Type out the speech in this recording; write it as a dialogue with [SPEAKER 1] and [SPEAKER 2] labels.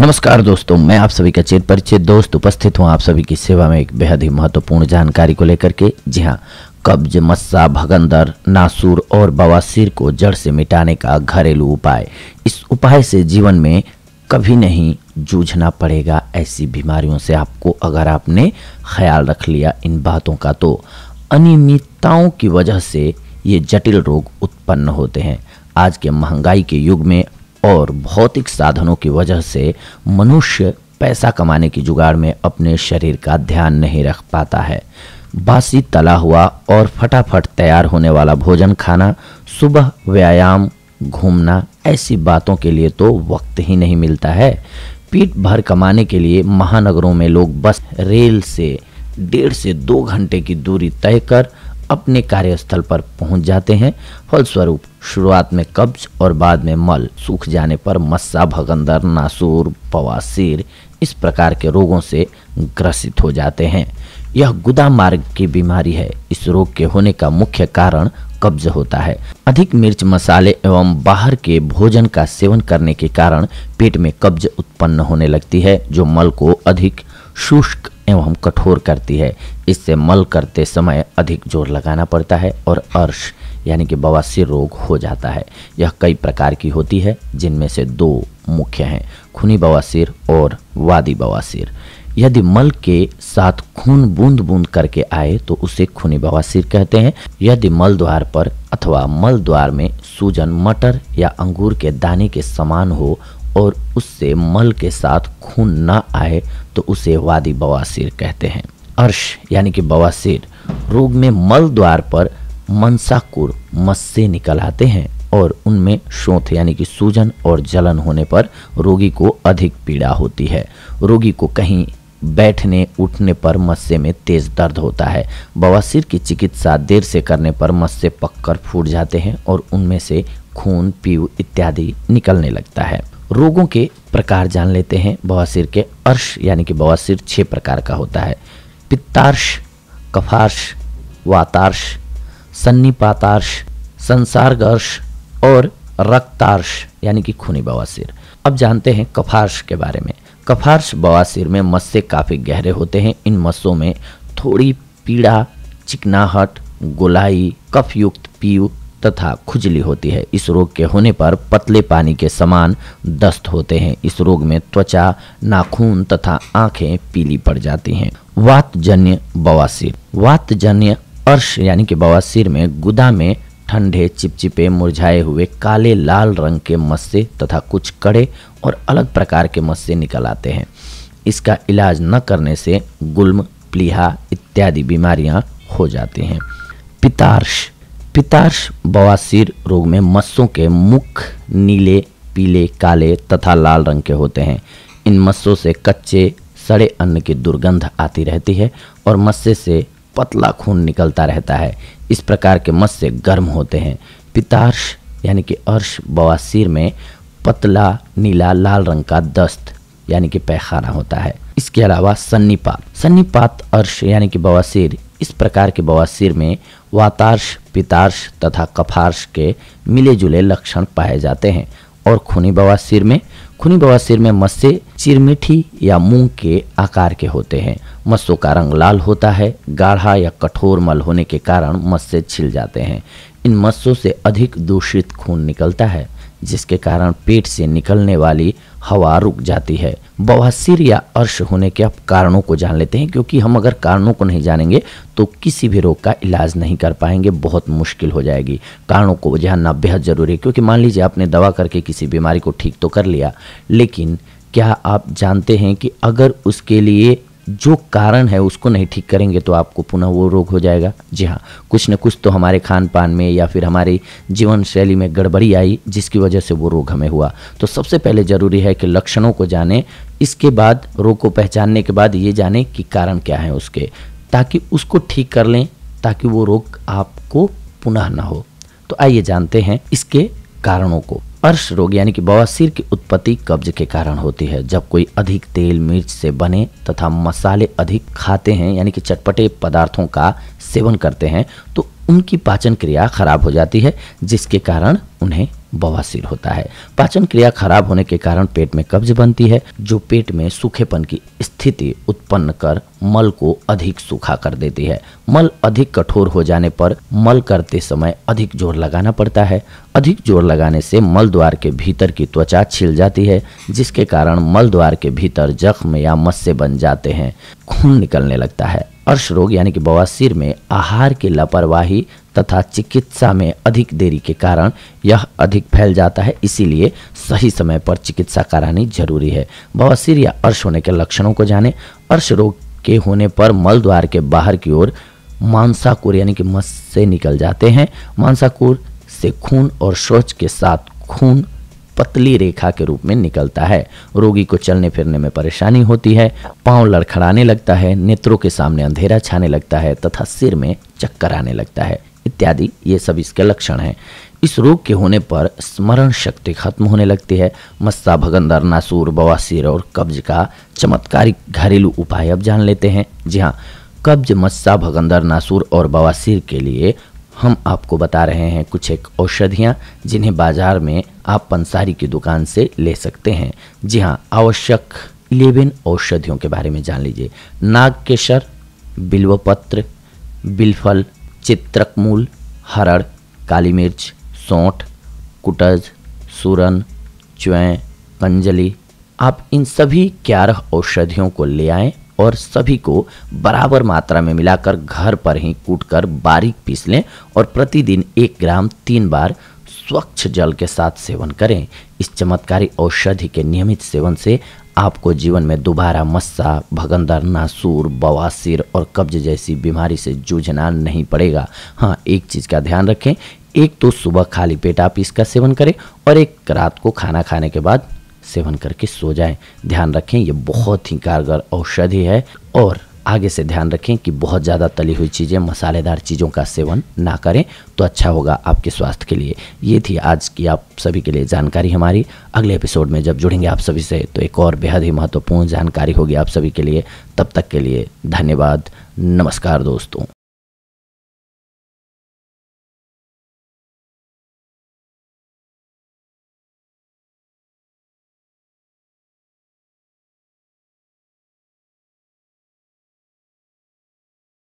[SPEAKER 1] नमस्कार दोस्तों मैं आप सभी का चेत परिचित दोस्त उपस्थित हूँ आप सभी की सेवा में एक बेहद ही महत्वपूर्ण जानकारी को लेकर के जी हाँ कब्ज मस्सा भगंदर नासूर और बवासीर को जड़ से मिटाने का घरेलू उपाय इस उपाय से जीवन में कभी नहीं जूझना पड़ेगा ऐसी बीमारियों से आपको अगर आपने ख्याल रख लिया इन बातों का तो अनियमितताओं की वजह से ये जटिल रोग उत्पन्न होते हैं आज के महंगाई के युग में और भौतिक साधनों की वजह से मनुष्य पैसा कमाने की जुगाड़ में अपने शरीर का ध्यान नहीं रख पाता है बासी तला हुआ और फटाफट तैयार होने वाला भोजन खाना सुबह व्यायाम घूमना ऐसी बातों के लिए तो वक्त ही नहीं मिलता है पीठ भर कमाने के लिए महानगरों में लोग बस रेल से डेढ़ से दो घंटे की दूरी तय कर अपने कार्यस्थल पर पहुंच जाते हैं फलस्वरूप शुरुआत में कब्ज और बाद में मल सूख जाने पर मस्सा भगंदर नासूर बवासीर इस प्रकार के रोगों से ग्रसित हो जाते हैं यह गुदा मार्ग की बीमारी है इस रोग के होने का मुख्य कारण कब्ज होता है अधिक मिर्च मसाले एवं बाहर के भोजन का सेवन करने के कारण पेट में कब्ज उत्पन्न होने लगती है जो मल को अधिक शुष्क एवं कठोर करती है इससे मल करते समय अधिक जोर लगाना पड़ता है और अर्श यानी कि बवासीर रोग हो जाता है यह कई प्रकार की होती है जिनमें से दो मुख्य हैं खूनी बवासीर और वादी बवासीर यदि मल के साथ खून बूंद बूंद करके आए तो उसे खूनी बवासीर कहते हैं यदि मल द्वार पर अथवा मल द्वार में सूजन मटर या अंगूर के दाने के समान हो और उससे मल के साथ खून ना आए तो उसे वादी बवासीर कहते हैं अर्श यानी कि बवासीर रोग में मल द्वार पर मनसाकुर मस्से निकल आते हैं और उनमें शोथ यानी कि सूजन और जलन होने पर रोगी को अधिक पीड़ा होती है रोगी को कहीं बैठने उठने पर मस्से में तेज दर्द होता है बवासीर की चिकित्सा देर से करने पर मस्से पककर फूट जाते हैं और उनमें से खून पीव इत्यादि निकलने लगता है रोगों के प्रकार जान लेते हैं बवासीर के अर्श यानी कि बवासीर छः प्रकार का होता है पित्तार्श कफार्श वातार्श सन्निपातार्श संसार्गर्श और रक्तार्श यानी कि खूनी बवासीर अब जानते हैं कफार्श के बारे में कफार्श बवासीर में मस्से काफ़ी गहरे होते हैं इन मस्सों में थोड़ी पीड़ा चिकनाहट गोलाई कफयुक्त पीयुक्त तथा खुजली होती है इस रोग के होने पर पतले पानी के समान दस्त होते हैं इस रोग में त्वचा नाखून तथा आंखें पीली पड़ जाती हैं वातजन्य बवासीर वातजन्य अर्श यानी कि बवासीर में गुदा में ठंडे चिपचिपे मुरझाए हुए काले लाल रंग के मस्से तथा कुछ कड़े और अलग प्रकार के मस्से निकल आते हैं इसका इलाज न करने से गुल्म प्लीहा इत्यादि बीमारियां हो जाती हैं पितार्श पितार्श बवासीर रोग में मस्सों के मुख नीले पीले काले तथा लाल रंग के होते हैं इन मस्सों से कच्चे सड़े अन्न की दुर्गंध आती रहती है और मस्से से पतला खून निकलता रहता है इस प्रकार के मस्से गर्म होते हैं पितार्श यानी कि अर्श बवासीर में पतला नीला लाल रंग का दस्त यानी कि पैखाना होता है इसके अलावा सन्नीपात सन्नीपात अर्श यानी कि बवासीर इस प्रकार के बवासीर में वातार्श पितार्श तथा कफार्श के मिले जुले लक्षण पाए जाते हैं और खूनी बवासीर में खूनी बवासीर में मस्से चिरमिठी या मूंग के आकार के होते हैं मस्सों का रंग लाल होता है गाढ़ा या कठोर मल होने के कारण मस्से छिल जाते हैं इन मस्सों से अधिक दूषित खून निकलता है जिसके कारण पेट से निकलने वाली हवा रुक जाती है बवासीर या अर्श होने के आप कारणों को जान लेते हैं क्योंकि हम अगर कारणों को नहीं जानेंगे तो किसी भी रोग का इलाज नहीं कर पाएंगे बहुत मुश्किल हो जाएगी कारणों को जानना बेहद ज़रूरी है क्योंकि मान लीजिए आपने दवा करके किसी बीमारी को ठीक तो कर लिया लेकिन क्या आप जानते हैं कि अगर उसके लिए जो कारण है उसको नहीं ठीक करेंगे तो आपको पुनः वो रोग हो जाएगा जी हाँ कुछ न कुछ तो हमारे खान पान में या फिर हमारी जीवन शैली में गड़बड़ी आई जिसकी वजह से वो रोग हमें हुआ तो सबसे पहले ज़रूरी है कि लक्षणों को जाने इसके बाद रोग को पहचानने के बाद ये जाने कि कारण क्या है उसके ताकि उसको ठीक कर लें ताकि वो रोग आपको पुनः ना हो तो आइए जानते हैं इसके कारणों को अर्श रोग यानी कि बवासीर की उत्पत्ति कब्ज के कारण होती है जब कोई अधिक तेल मिर्च से बने तथा मसाले अधिक खाते हैं यानी कि चटपटे पदार्थों का सेवन करते हैं तो उनकी पाचन क्रिया खराब हो जाती है जिसके कारण उन्हें बवासीर होता है पाचन क्रिया खराब होने के कारण पेट में कब्ज बनती है जो पेट में सूखेपन की स्थिति उत्पन्न कर मल को अधिक सूखा कर देती है मल अधिक कठोर हो जाने पर मल करते समय अधिक जोर लगाना पड़ता है अधिक जोर लगाने से मल द्वार के भीतर की त्वचा छिल जाती है जिसके कारण मल द्वार के भीतर जख्म या मस्से बन जाते हैं खून निकलने लगता है अर्श रोग यानी कि बवासीर में आहार की लापरवाही तथा चिकित्सा में अधिक देरी के कारण यह अधिक फैल जाता है इसीलिए सही समय पर चिकित्सा करानी जरूरी है बवासीर या अर्श होने के लक्षणों को जाने अर्श रोग के होने पर मल द्वार के बाहर की ओर मांसाकुर यानी कि मस से निकल जाते हैं मांसाकुर से खून और शौच के साथ खून पतली रेखा के रूप में निकलता है रोगी को चलने फिरने में परेशानी होती है पांव लड़खड़ाने लगता है नेत्रों के सामने अंधेरा छाने लगता है तथा सिर में चक्कर आने लगता है इत्यादि ये सब इसके लक्षण हैं इस रोग के होने पर स्मरण शक्ति खत्म होने लगती है मस्सा भगंदर नासूर बवासीर और कब्ज का चमत्कारिक घरेलू उपाय अब जान लेते हैं जी हाँ कब्ज मस्सा भगंदर नासूर और बवासीर के लिए हम आपको बता रहे हैं कुछ एक औषधियाँ जिन्हें बाजार में आप पंसारी की दुकान से ले सकते हैं जी हाँ आवश्यक इलेवन औषधियों के बारे में जान लीजिए नाग केसर बिल्वपत्र बिलफल चित्रक मूल हरड़ काली मिर्च सौठ कुटज सुरन चुए कंजली आप इन सभी ग्यारह औषधियों को ले आएँ और सभी को बराबर मात्रा में मिलाकर घर पर ही कूटकर बारीक पीस लें और प्रतिदिन एक ग्राम तीन बार स्वच्छ जल के साथ सेवन करें इस चमत्कारी औषधि के नियमित सेवन से आपको जीवन में दोबारा मस्सा भगंदर नासूर बवासीर और कब्ज जैसी बीमारी से जूझना नहीं पड़ेगा हाँ एक चीज़ का ध्यान रखें एक तो सुबह खाली पेट आप इसका सेवन करें और एक रात को खाना खाने के बाद सेवन करके सो जाएं ध्यान रखें ये बहुत ही कारगर औषधि है और आगे से ध्यान रखें कि बहुत ज़्यादा तली हुई चीज़ें मसालेदार चीज़ों का सेवन ना करें तो अच्छा होगा आपके स्वास्थ्य के लिए ये थी आज की आप सभी के लिए जानकारी हमारी अगले एपिसोड में जब जुड़ेंगे आप सभी से तो एक और बेहद ही महत्वपूर्ण जानकारी होगी आप सभी के लिए तब तक के लिए धन्यवाद नमस्कार दोस्तों